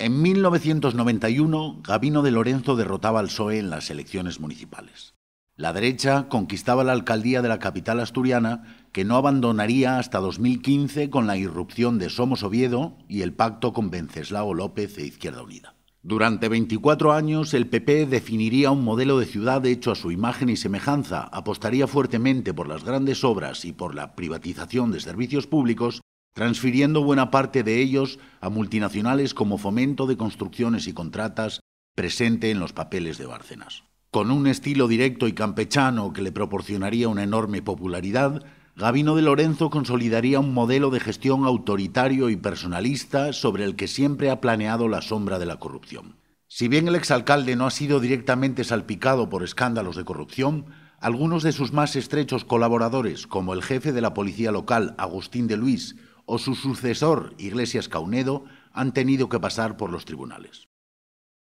En 1991, Gabino de Lorenzo derrotaba al PSOE en las elecciones municipales. La derecha conquistaba la alcaldía de la capital asturiana, que no abandonaría hasta 2015 con la irrupción de Somos Oviedo y el pacto con Venceslao López e Izquierda Unida. Durante 24 años, el PP definiría un modelo de ciudad hecho a su imagen y semejanza, apostaría fuertemente por las grandes obras y por la privatización de servicios públicos transfiriendo buena parte de ellos a multinacionales como Fomento de Construcciones y Contratas, presente en los papeles de Bárcenas. Con un estilo directo y campechano que le proporcionaría una enorme popularidad, Gabino de Lorenzo consolidaría un modelo de gestión autoritario y personalista sobre el que siempre ha planeado la sombra de la corrupción. Si bien el exalcalde no ha sido directamente salpicado por escándalos de corrupción, algunos de sus más estrechos colaboradores, como el jefe de la policía local, Agustín de Luis, o su sucesor, Iglesias Caunedo, han tenido que pasar por los tribunales.